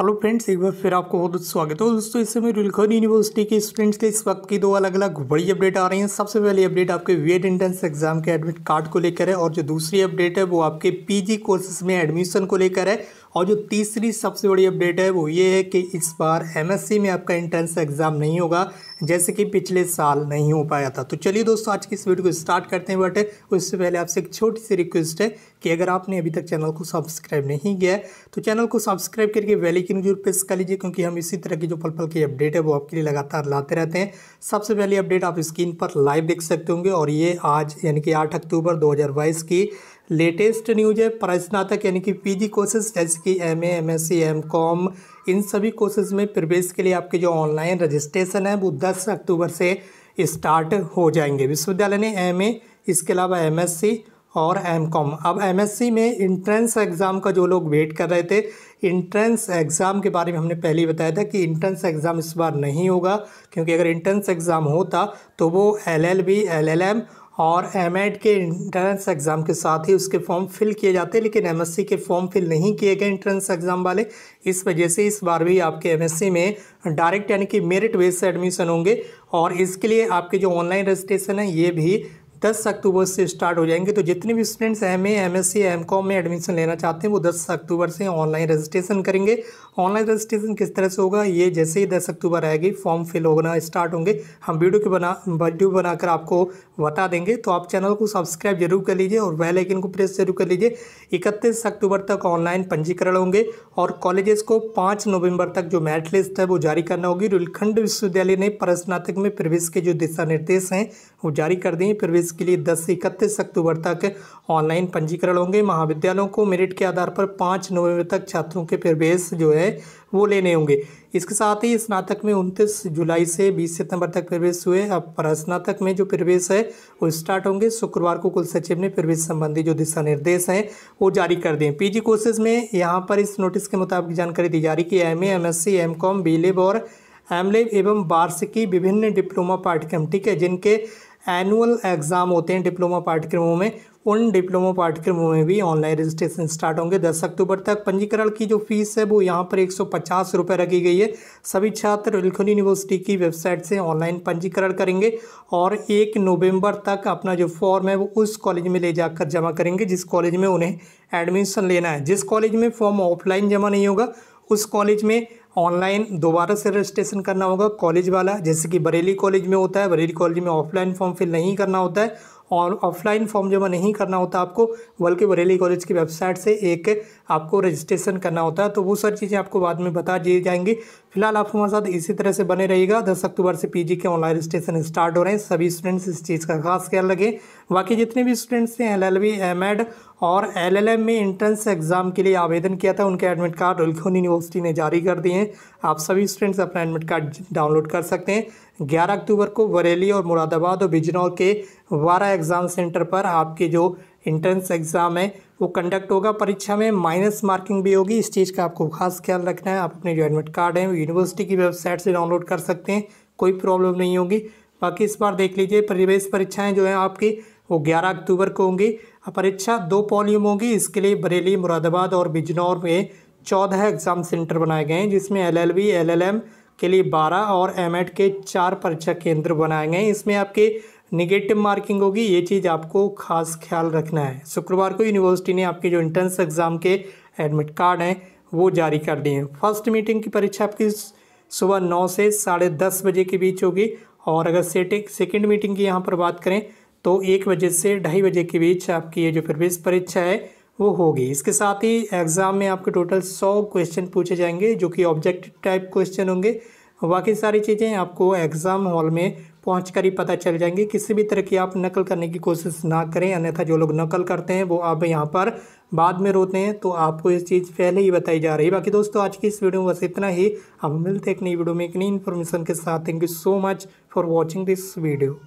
hello friends एक बार फिर आपको बहुत स्वागत है तो दोस्तों इस समय रुलखन यूनिवर्सिटी के स्टूडेंट्स के इस वक्त की दो अलग अलग बड़ी अपडेट आ रही हैं सबसे पहली अपडेट आपके वीएड एंट्रेंस एग्जाम के एडमिट कार्ड को लेकर है और जो दूसरी अपडेट है वो आपके पीजी कोर्सेज में एडमिशन को लेकर है और जो तीसरी सबसे बड़ी अपडेट है वो ये है कि इस बार एमएससी में आपका इंट्रेंस एग्ज़ाम नहीं होगा जैसे कि पिछले साल नहीं हो पाया था तो चलिए दोस्तों आज की इस वीडियो को स्टार्ट करते हैं बट उससे पहले आपसे एक छोटी सी रिक्वेस्ट है कि अगर आपने अभी तक चैनल को सब्सक्राइब नहीं किया है तो चैनल को सब्सक्राइब करके वैली की जरूर प्रेस कर लीजिए क्योंकि हम इसी तरह की जो पल पल की अपडेट है वो आपके लिए लगातार लाते रहते हैं सबसे पहली अपडेट आप स्क्रीन पर लाइव देख सकते होंगे और ये आज यानी कि आठ अक्टूबर दो की लेटेस्ट न्यूज है प्रस्नातक यानी कि पीजी कोर्सेज जैसे कि M A M S C M com इन सभी कोर्सेज में प्रवेश के लिए आपके जो ऑनलाइन रजिस्ट्रेशन है वो 10 अक्टूबर से स्टार्ट हो जाएंगे विश्वविद्यालय ने एम ए इसके अलावा एम एस सी और एम कॉम अब एम एस सी में इंट्रेंस एग्ज़ाम का जो लोग वेट कर रहे थे इंट्रेंस एग्ज़ाम के बारे में हमने पहले ही बताया था कि इंट्रेंस एग्ज़ाम इस बार नहीं होगा क्योंकि अगर इंट्रेंस एग्ज़ाम होता तो वो L L B L L M और एम के इंट्रेंस एग्ज़ाम के साथ ही उसके फॉर्म फिल किए जाते हैं लेकिन एम के फॉर्म फिल नहीं किए गए इंट्रेंस एग्ज़ाम वाले इस वजह से इस बार भी आपके एम में डायरेक्ट यानी कि मेरिट बेस से एडमिशन होंगे और इसके लिए आपके जो ऑनलाइन रजिस्ट्रेशन है ये भी दस अक्टूबर से स्टार्ट हो जाएंगे तो जितने भी students M A M S C M com में एडमिशन लेना चाहते हैं वो दस अक्टूबर से ऑनलाइन रजिस्ट्रेशन करेंगे ऑनलाइन रजिस्ट्रेशन किस तरह से होगा ये जैसे ही दस अक्टूबर आएगी फॉर्म फिल होना स्टार्ट होंगे हम वीडियो के बना वीडियो बनाकर आपको बता देंगे तो आप चैनल को सब्सक्राइब जरूर कर लीजिए और बेल आइकन को प्रेस जरूर कर लीजिए इकतीस अक्टूबर तक ऑनलाइन पंजीकरण होंगे और कॉलेजेस को पाँच नवंबर तक जो मेरिट लिस्ट है वो जारी करना होगी रुलखंड विश्वविद्यालय ने परस्नातक में प्रवेश के जो दिशा निर्देश हैं वो जारी कर दिए प्रवेश के लिए 10 से इकतीस अक्टूबर तक ऑनलाइन पंजीकरण होंगे महाविद्यालयों को मेरिट के आधार पर 5 नवंबर तक छात्रों के प्रवेश जो है वो लेने होंगे इसके साथ ही स्नातक में उनतीस जुलाई से 20 सितंबर तक प्रवेश हुए अब स्नातक में जो प्रवेश है वो स्टार्ट होंगे शुक्रवार को कुल सचिव ने प्रवेश संबंधी जो दिशा निर्देश हैं वो जारी कर दिए पीजी कोर्सेज में यहाँ पर इस नोटिस के मुताबिक जानकारी दी जा रही कि M A M S C M com B और एमलेब एवं वार्षिकी विभिन्न डिप्लोमा पाठ्यक्रम ठीक है जिनके एनुअल एग्ज़ाम होते हैं डिप्लोमा पाठ्यक्रमों में उन डिप्लोमा पाठ्यक्रमों में भी ऑनलाइन रजिस्ट्रेशन स्टार्ट होंगे दस अक्टूबर तक पंजीकरण की जो फीस है वो यहाँ पर एक सौ पचास रुपये रखी गई है सभी छात्र रिलखन यूनिवर्सिटी की वेबसाइट से ऑनलाइन पंजीकरण करेंगे और एक नवंबर तक अपना जो फॉर्म है वो उस कॉलेज में ले जाकर जमा करेंगे जिस कॉलेज में उन्हें एडमिशन लेना है जिस कॉलेज में फॉर्म ऑफलाइन जमा नहीं होगा उस कॉलेज में ऑनलाइन दोबारा से रजिस्ट्रेशन करना होगा कॉलेज वाला जैसे कि बरेली कॉलेज में होता है बरेली कॉलेज में ऑफलाइन फॉर्म फिल नहीं करना होता है और ऑफलाइन फॉर्म जमा नहीं करना होता आपको बल्कि बरेली कॉलेज की वेबसाइट से एक आपको रजिस्ट्रेशन करना होता है तो वो सारी चीज़ें आपको बाद में बता दी जाएंगी फिलहाल आप हमारे साथ इसी तरह से बने रहिएगा दस अक्टूबर से पीजी के ऑनलाइन रजिस्ट्रेशन स्टार्ट हो रहे हैं सभी स्टूडेंट्स इस चीज़ का खास ख्याल रखें बाकी जितने भी स्टूडेंट्स ने L L B M Ed और एलएलएम में इंट्रेंस एग्ज़ाम के लिए आवेदन किया था उनके एडमिट कार्ड उल्खन यूनिवर्सिटी ने जारी कर दिए हैं आप सभी स्टूडेंट्स अपना एडमिट कार्ड डाउनलोड कर सकते हैं 11 अक्टूबर को बरेली और मुरादाबाद और बिजनौर के वारा एग्ज़ाम सेंटर पर आपके जो इंट्रेंस एग्ज़ाम है वो कंडक्ट होगा परीक्षा में माइनस मार्किंग भी होगी इस चीज़ का आपको खास ख्याल रखना है आप अपने जो एडमिट कार्ड हैं यूनिवर्सिटी की वेबसाइट से डाउनलोड कर सकते हैं कोई प्रॉब्लम नहीं होगी बाकी इस बार देख लीजिए परिवेश परीक्षाएं जो हैं आपकी वो 11 अक्टूबर को होंगी परीक्षा दो पॉलियम होगी इसके लिए बरेली मुरादाबाद और बिजनौर में चौदह एग्ज़ाम सेंटर बनाए गए हैं जिसमें एलएलबी, एलएलएम के लिए बारह और एमएड के चार परीक्षा केंद्र बनाए गए हैं इसमें आपके निगेटिव मार्किंग होगी ये चीज़ आपको खास ख्याल रखना है शुक्रवार को यूनिवर्सिटी ने आपके जो इंट्रेंस एग्ज़ाम के एडमिट कार्ड हैं वो जारी कर दिए हैं फर्स्ट मीटिंग की परीक्षा आपकी सुबह नौ से साढ़े दस बजे के बीच होगी और अगर सेटिंग सेकेंड मीटिंग की यहाँ पर बात करें तो एक बजे से ढाई बजे के बीच आपकी ये जो प्रवेश परीक्षा है वो होगी इसके साथ ही एग्ज़ाम में आपके टोटल सौ क्वेश्चन पूछे जाएंगे जो कि ऑब्जेक्टिव टाइप क्वेश्चन होंगे बाकी सारी चीज़ें आपको एग्ज़ाम हॉल में पहुँच ही पता चल जाएंगी किसी भी तरह की आप नकल करने की कोशिश ना करें अन्यथा जो लोग नकल करते हैं वो आप यहाँ पर बाद में रोते हैं तो आपको इस चीज़ पहले ही बताई जा रही है बाकी दोस्तों आज की इस वीडियो में बस इतना ही हम मिलते हैं एक नई वीडियो में एक नई इन्फॉर्मेशन के साथ thank you so much for watching this video